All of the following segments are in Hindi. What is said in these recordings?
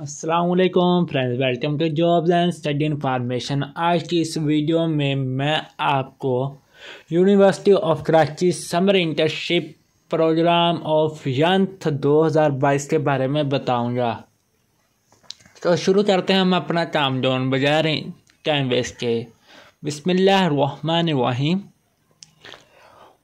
असलकम friends welcome to jobs and study information आज की इस वीडियो में मैं आपको university of Karachi summer internship program of youth 2022 के बारे में बताऊंगा तो शुरू करते हैं हम अपना काम डाउन रहे टाइम वेस्ट के बिसमीम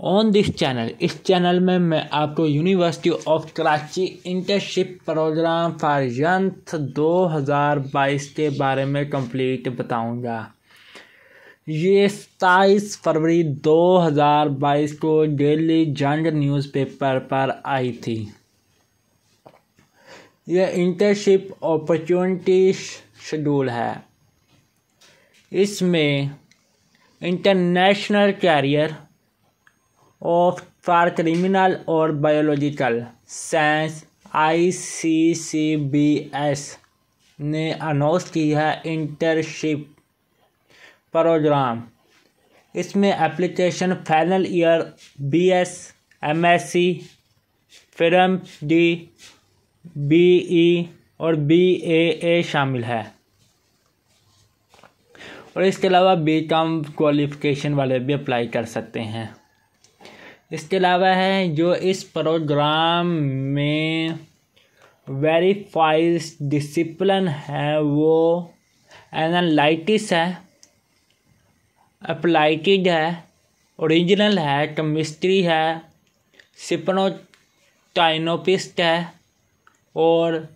ऑन दिस चैनल इस चैनल में मैं आपको university of Karachi internship program for youth 2022 के बारे में कंप्लीट बताऊंगा ये सताईस फरवरी 2022 को डेली जंग न्यूज़पेपर पर आई थी यह इंटर्नशिप अपॉर्चुनिटी शेड्यूल है इसमें international career of for criminal और बायोलॉजिकल साइंस आईसीसीबीएस ने अनाउंस की है इंटर्नशिप प्रोग्राम इसमें application final year B S M S C Pharm D B E और बी ए ए शामिल है और इसके अलावा बी कॉम क्वालिफिकेशन वाले भी अप्लाई कर सकते हैं इसके अलावा है जो इस प्रोग्राम में वेरीफाइज डिसिप्लिन है वो एनालाइटिस है अप्लाइटिड है ओरिजिनल है कमिस्ट्री है सिपनोटाइनोपिस्ट है और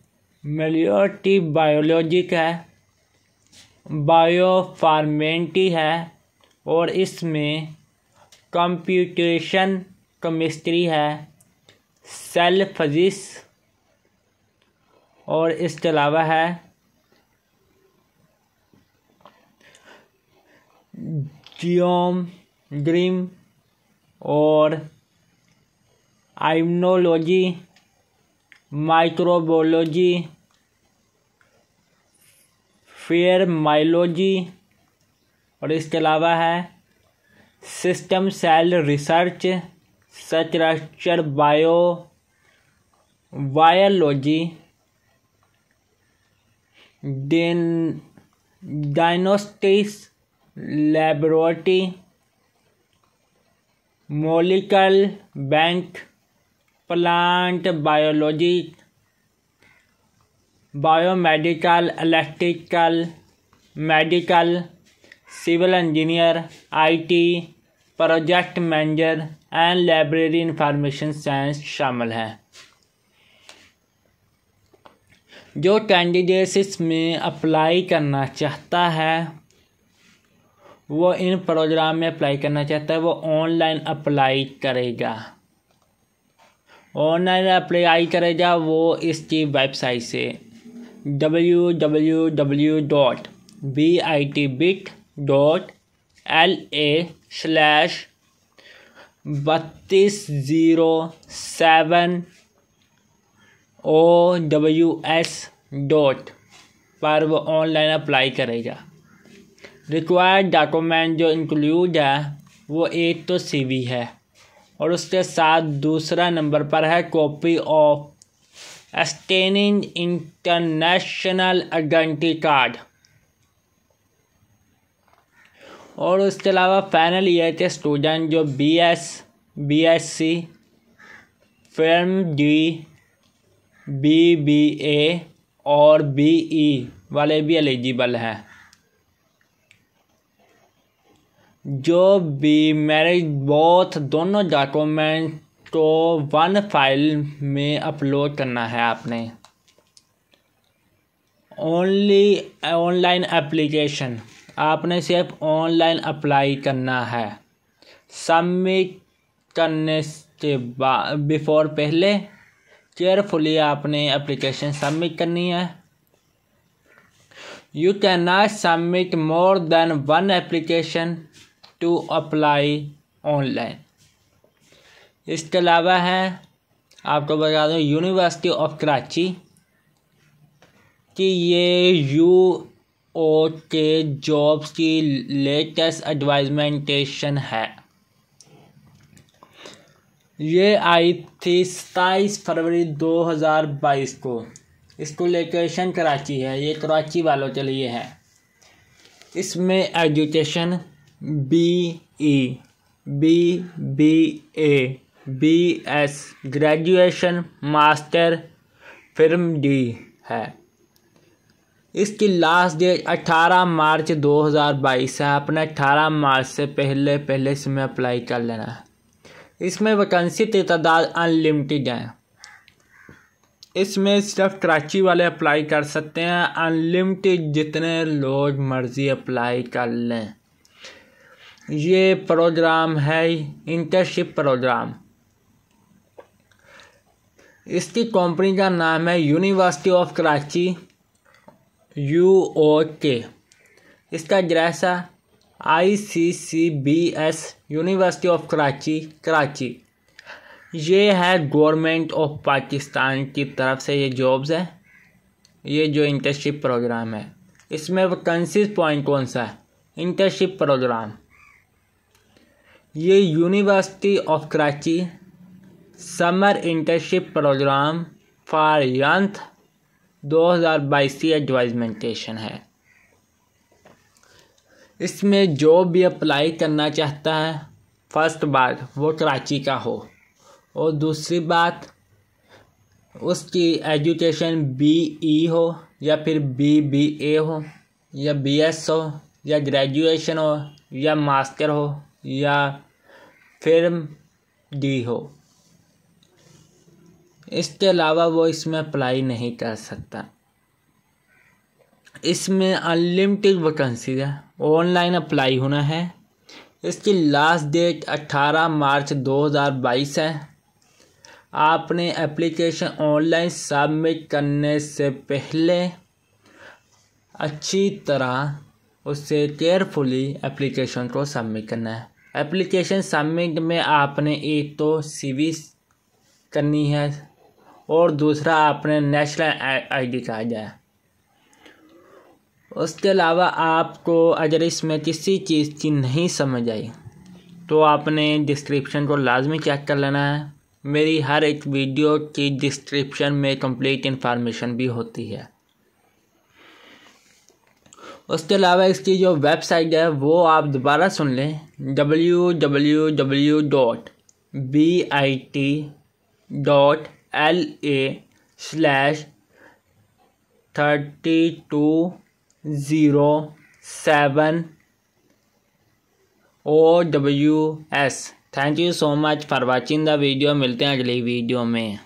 मेलियोटी बायोलॉजिक है बायोफार्मेंटी है और इसमें कंप्यूटेशन कमिस्ट्री है सेल फिजिक्स और इसके अलावा है जियोम ग्रीम और आइमनोलॉजी माइक्रोबोलॉजी फेयर माइलोजी और इसके अलावा है सिस्टम सेल रिसर्च सचराचर bio virology diagnostics laboratory molecular bank plant biology biomedical electrical medical civil engineer IT project manager and library information science शामिल हैं जो कैंडिडेट्स इसमें अप्लाई करना चाहता है वो इन प्रोग्राम में अप्लाई करना चाहता है वो ऑनलाइन अप्लाई करेगा ऑनलाइन अप्लाई करेगा वो इसकी वेबसाइट से W W W dot B I T bit dot L A slash बत्तीस zero seven O W S dot पर वो ऑनलाइन अप्लाई करेगा रिक्वायर्ड डॉक्यूमेंट जो इंक्लूड है वो एक तो सीवी है और उसके साथ दूसरा नंबर पर है कॉपी ऑफ एस्टेनिंग इंटरनेशनल आइडेंटी कार्ड और उसके अलावा फाइनल ईयर के स्टूडेंट जो B S B S C Pharm D B B A और बी ई e वाले भी एलिजिबल हैं जो भी मैरिज बोथ दोनों डॉक्यूमेंट को वन फाइल में अपलोड करना है आपने ओनली ऑनलाइन एप्लीकेशन आपने सिर्फ ऑनलाइन अप्लाई करना है सबमिट करने के बाद बिफोर पहले केयरफुली आपने एप्लीकेशन सबमिट करनी है you can not submit more than one application to apply online इसके अलावा है आपको बता दूँ यूनिवर्सिटी ऑफ कराची कि ये यू ओ के जॉब्स की लेटेस्ट एडवाइजमेंटेशन है ये आई थी सताईस फरवरी 2022 को इसको लोकेशन कराची है ये कराची वालों के लिए है इसमें education B E B B A B S graduation master Pharm D है इसकी लास्ट डेट 18 मार्च 2022 है अपने 18 मार्च से पहले पहले इसमें अप्लाई कर लेना है इसमें वैकेंसी तदाद अनलिमिटेड हैं इसमें सिर्फ कराची वाले अप्लाई कर सकते हैं अनलिमिटेड जितने लोग मर्ज़ी अप्लाई कर लें ये प्रोग्राम है इंटर्नशिप प्रोग्राम इसकी कंपनी का नाम है university of Karachi U O K इसका जरासा I C C B S university of Karachi Karachi ये है गवर्नमेंट ऑफ पाकिस्तान की तरफ से ये जॉब्स है ये जो इंटर्नशिप प्रोग्राम है इसमें वैकेंसीज पॉइंट कौन सा है इंटर्नशिप प्रोग्राम ये university of Karachi summer internship program for youth 2022 की एडवाइजमेंटेशन है इसमें जो भी अप्लाई करना चाहता है फर्स्ट बात वो कराची का हो और दूसरी बात उसकी एजुकेशन बी ई हो या फिर बी बी ए हो या बी एस हो या ग्रेजुएशन हो या मास्टर हो या फिर डी हो इसके अलावा वो इसमें अप्लाई नहीं कर सकता इसमें अनलिमिटेड वैकेंसी है ऑनलाइन अप्लाई होना है इसकी लास्ट डेट 18 मार्च 2022 है आपने एप्लीकेशन ऑनलाइन सबमिट करने से पहले अच्छी तरह उससे केयरफुली एप्लीकेशन को सबमिट करना है एप्लीकेशन सबमिट में आपने एक तो सीवी करनी है और दूसरा आपने नेशनल आईडी कार्ड है उसके अलावा आपको अगर इसमें किसी चीज़ की नहीं समझ आई तो आपने डिस्क्रिप्शन को लाजमी चेक कर लेना है मेरी हर एक वीडियो की डिस्क्रिप्शन में कंप्लीट इन्फॉर्मेशन भी होती है उसके अलावा इसकी जो वेबसाइट है वो आप दोबारा सुन लें W W W dot B I T dot L A slash thirty two zero seven O W S thank you so much for watching the video मिलते हैं अगली वीडियो में